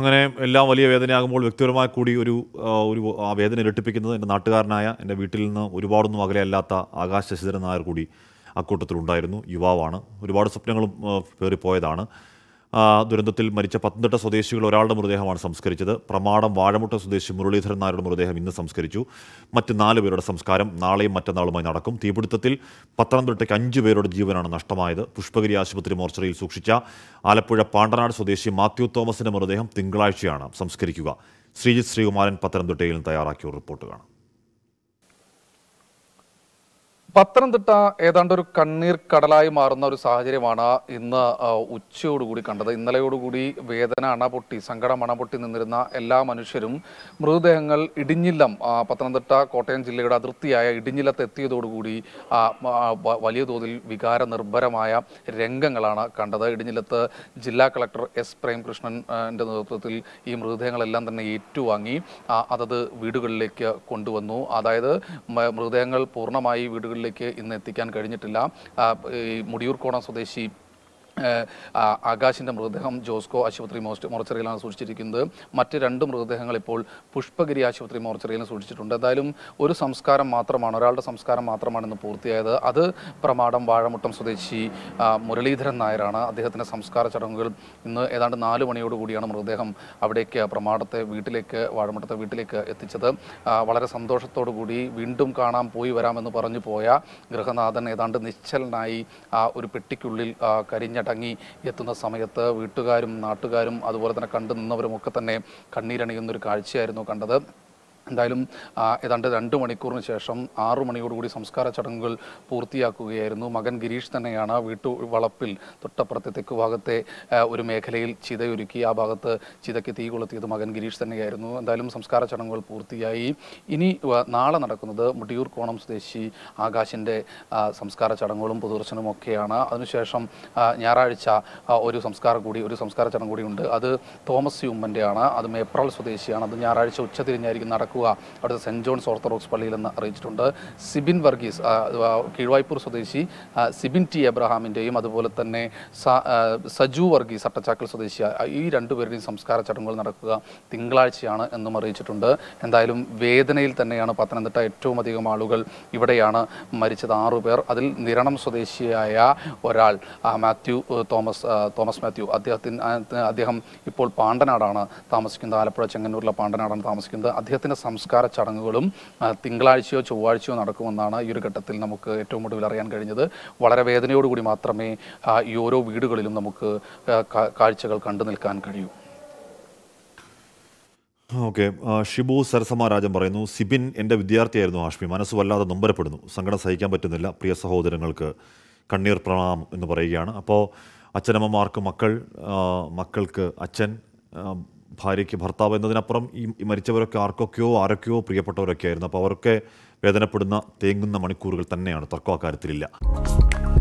അങ്ങനെ എല്ലാം വലിയ വേദനയാകുമ്പോൾ വ്യക്തിപരമായി കൂടി ഒരു ഒരു ആ വേദന ഇരട്ടിപ്പിക്കുന്നത് എൻ്റെ നാട്ടുകാരനായ എൻ്റെ വീട്ടിൽ നിന്ന് ഒരുപാടൊന്നും അകലെയല്ലാത്ത ആകാശ ശശിധരൻ നായർ കൂടി അക്കൂട്ടത്തിലുണ്ടായിരുന്നു യുവാവാണ് ഒരുപാട് സ്വപ്നങ്ങളും കയറിപ്പോയതാണ് ദുരന്തത്തിൽ മരിച്ച പത്തനംതിട്ട സ്വദേശികൾ ഒരാളുടെ മൃതദേഹമാണ് സംസ്കരിച്ചത് പ്രമാടം വാഴമുട്ട സ്വദേശി മുരളീധരൻ നായരുടെ മൃതദേഹം ഇന്ന് സംസ്കരിച്ചു മറ്റ് നാല് പേരുടെ സംസ്കാരം നാളെയും മറ്റന്നാളുമായി നടക്കും തീപിടുത്തത്തിൽ പത്തനംതിട്ടയ്ക്ക് അഞ്ച് പേരുടെ ജീവനാണ് നഷ്ടമായത് പുഷ്പഗിരി ആശുപത്രി മോർച്ചറിയിൽ സൂക്ഷിച്ച ആലപ്പുഴ പാണ്ടനാട് സ്വദേശി മാത്യു തോമസിന്റെ മൃതദേഹം തിങ്കളാഴ്ചയാണ് സംസ്കരിക്കുക ശ്രീജിത്ത് ശ്രീകുമാരൻ പത്തനംതിട്ടയിൽ തയ്യാറാക്കിയ റിപ്പോർട്ട് കാണാം പത്തനംതിട്ട ഏതാണ്ട് ഒരു കണ്ണീർ കടലായി മാറുന്ന ഒരു സാഹചര്യമാണ് ഇന്ന് ഉച്ചയോടുകൂടി കണ്ടത് ഇന്നലെയോടുകൂടി വേദന അണപൊട്ടി സങ്കടം അണപൊട്ടി നിന്നിരുന്ന എല്ലാ മനുഷ്യരും മൃതദേഹങ്ങൾ ഇടിഞ്ഞില്ലം പത്തനംതിട്ട കോട്ടയം ജില്ലയുടെ അതിർത്തിയായ ഇടിഞ്ഞിലത്ത് വലിയ തോതിൽ വികാര നിർഭരമായ രംഗങ്ങളാണ് കണ്ടത് ഇടിഞ്ഞിലത്ത് ജില്ലാ കളക്ടർ എസ് പ്രേംകൃഷ്ണൻ്റെ നേതൃത്വത്തിൽ ഈ മൃതദേഹങ്ങളെല്ലാം തന്നെ ഏറ്റുവാങ്ങി അതത് വീടുകളിലേക്ക് കൊണ്ടുവന്നു അതായത് മൃതദേഹങ്ങൾ പൂർണ്ണമായി വീടുകളിൽ ലെവലിലേക്ക് ഇന്ന് എത്തിക്കാൻ കഴിഞ്ഞിട്ടില്ല ഈ മുടിയൂർക്കോണം സ്വദേശി ആകാശിൻ്റെ മൃതദേഹം ജോസ്കോ ആശുപത്രി മോർച്ചറിയിലാണ് സൂക്ഷിച്ചിരിക്കുന്നത് മറ്റ് രണ്ട് മൃതദേഹങ്ങൾ ഇപ്പോൾ പുഷ്പഗിരി ആശുപത്രി മോർച്ചറിയിലും സൂക്ഷിച്ചിട്ടുണ്ട് എന്തായാലും ഒരു സംസ്കാരം മാത്രമാണ് ഒരാളുടെ സംസ്കാരം മാത്രമാണ് ഇന്ന് പൂർത്തിയായത് അത് പ്രമാടം വാഴമുട്ടം സ്വദേശി മുരളീധരൻ നായരാണ് അദ്ദേഹത്തിൻ്റെ സംസ്കാര ചടങ്ങുകൾ ഇന്ന് ഏതാണ്ട് നാല് മണിയോടുകൂടിയാണ് മൃതദേഹം അവിടേക്ക് പ്രമാടത്തെ വീട്ടിലേക്ക് വാഴമുട്ടത്തെ വീട്ടിലേക്ക് എത്തിച്ചത് വളരെ സന്തോഷത്തോടു കൂടി വീണ്ടും കാണാൻ പോയി വരാമെന്ന് പറഞ്ഞു പോയ ഗൃഹനാഥൻ ഏതാണ്ട് നിശ്ചലനായി ഒരു പെട്ടിക്കുള്ളിൽ കരിഞ്ഞ മടങ്ങി എത്തുന്ന സമയത്ത് വീട്ടുകാരും നാട്ടുകാരും അതുപോലെ തന്നെ കണ്ടു നിന്നവരും ഒക്കെ തന്നെ കണ്ണീരണിയുന്ന ഒരു കാഴ്ചയായിരുന്നു കണ്ടത് എന്തായാലും ഏതാണ്ട് രണ്ട് മണിക്കൂറിന് ശേഷം ആറു മണിയോടുകൂടി സംസ്കാര ചടങ്ങുകൾ പൂർത്തിയാക്കുകയായിരുന്നു മകൻ ഗിരീഷ് തന്നെയാണ് വീട്ടു വളപ്പിൽ തൊട്ടപ്പുറത്തെ തെക്ക് ഭാഗത്തെ ഒരു മേഖലയിൽ ചിതയൊരുക്കി ആ ഭാഗത്ത് ചിതയ്ക്ക് തീ കൊളുത്തിയത് മകൻ ഗിരീഷ് തന്നെയായിരുന്നു എന്തായാലും സംസ്കാര ചടങ്ങുകൾ പൂർത്തിയായി ഇനി നാളെ നടക്കുന്നത് മുട്ടിയൂർ കോണം സ്വദേശി ആകാശിൻ്റെ സംസ്കാര ചടങ്ങുകളും പൊതുദർശനവും ഒക്കെയാണ് അതിനുശേഷം ഞായറാഴ്ച ഒരു സംസ്കാരം കൂടി ഒരു സംസ്കാര ചടങ്ങ് കൂടിയുണ്ട് അത് തോമസ് ആണ് അത് മേപ്രാൾ സ്വദേശിയാണ് അത് ഞായറാഴ്ച ഉച്ചതിരിഞ്ഞായിരിക്കും നടക്കുക നടക്കുക അവിടുത്തെ സെൻറ്റ് ജോൺസ് ഓർത്തഡോക്സ് പള്ളിയിലെന്ന് അറിയിച്ചിട്ടുണ്ട് സിബിൻ വർഗീസ് കീഴ്വായ്പൂർ സ്വദേശി സിബിൻ ടി എബ്രഹാമിൻ്റെയും അതുപോലെ തന്നെ സജു വർഗീസ് അട്ടച്ചാക്കൽ സ്വദേശി ഈ രണ്ടുപേരുടെയും സംസ്കാര ചടങ്ങുകൾ നടക്കുക തിങ്കളാഴ്ചയാണ് എന്നും അറിയിച്ചിട്ടുണ്ട് എന്തായാലും വേദനയിൽ തന്നെയാണ് പത്തനംതിട്ട ഏറ്റവും അധികം ആളുകൾ ഇവിടെയാണ് മരിച്ചത് ആറു പേർ അതിൽ നിരണം സ്വദേശിയായ ഒരാൾ മാത്യു തോമസ് തോമസ് മാത്യു അദ്ദേഹത്തിന് അദ്ദേഹം ഇപ്പോൾ പാണ്ടനാടാണ് താമസിക്കുന്നത് ആലപ്പുഴ ചെങ്ങന്നൂരിലെ പാണ്ടനാടാണ് താമസിക്കുന്നത് അദ്ദേഹത്തിൻ്റെ സംസ്കാര ചടങ്ങുകളും തിങ്കളാഴ്ചയോ ചൊവ്വാഴ്ചയോ നടക്കുമെന്നാണ് ഈ ഒരു ഘട്ടത്തിൽ നമുക്ക് ഏറ്റവും ഒടുവിൽ അറിയാൻ കഴിഞ്ഞത് വളരെ വേദനയോടുകൂടി മാത്രമേ ഈ ഓരോ വീടുകളിലും നമുക്ക് കാഴ്ചകൾ കണ്ടു നിൽക്കാൻ കഴിയൂ ഓക്കെ ഷിബു സരസമ രാജൻ പറയുന്നു സിബിൻ എൻ്റെ വിദ്യാർത്ഥിയായിരുന്നു ആഷ്മി മനസ്സ് വല്ലാതെ നൊമ്പരപ്പെടുന്നു സങ്കടം സഹിക്കാൻ പറ്റുന്നില്ല പ്രിയ സഹോദരങ്ങൾക്ക് കണ്ണീർ പ്രണാം എന്ന് പറയുകയാണ് അപ്പോൾ അച്ഛനമ്മമാർക്ക് മക്കൾ മക്കൾക്ക് അച്ഛൻ ഭാര്യയ്ക്ക് ഭർത്താവ് എന്നതിനപ്പുറം ഈ മരിച്ചവരൊക്കെ ആർക്കൊക്കെയോ ആരൊക്കെയോ പ്രിയപ്പെട്ടവരൊക്കെ ആയിരുന്നു അപ്പോൾ അവരൊക്കെ വേദനപ്പെടുന്ന തേങ്ങുന്ന മണിക്കൂറുകൾ തന്നെയാണ് തർക്കം അക്കാര്യത്തിലില്ല